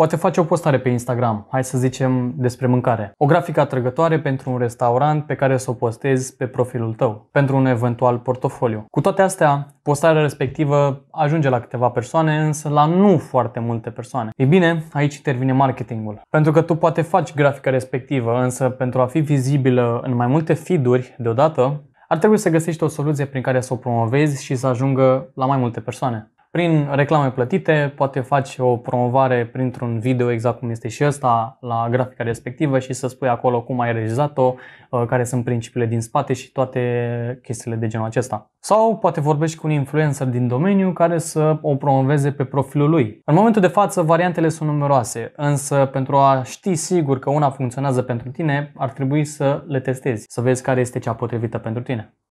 Poate face o postare pe Instagram, hai să zicem despre mâncare. O grafică atrăgătoare pentru un restaurant pe care să o postezi pe profilul tău, pentru un eventual portofoliu. Cu toate astea, postarea respectivă ajunge la câteva persoane, însă la nu foarte multe persoane. Ei bine, aici intervine marketingul. Pentru că tu poate faci grafica respectivă, însă pentru a fi vizibilă în mai multe feed-uri deodată, ar trebui să găsești o soluție prin care să o promovezi și să ajungă la mai multe persoane. Prin reclame plătite poate faci o promovare printr-un video exact cum este și ăsta la grafica respectivă și să spui acolo cum ai realizat-o, uh, care sunt principiile din spate și toate chestiile de genul acesta. Sau poate vorbești cu un influencer din domeniu care să o promoveze pe profilul lui. În momentul de față variantele sunt numeroase, însă pentru a ști sigur că una funcționează pentru tine ar trebui să le testezi, să vezi care este cea potrivită pentru tine.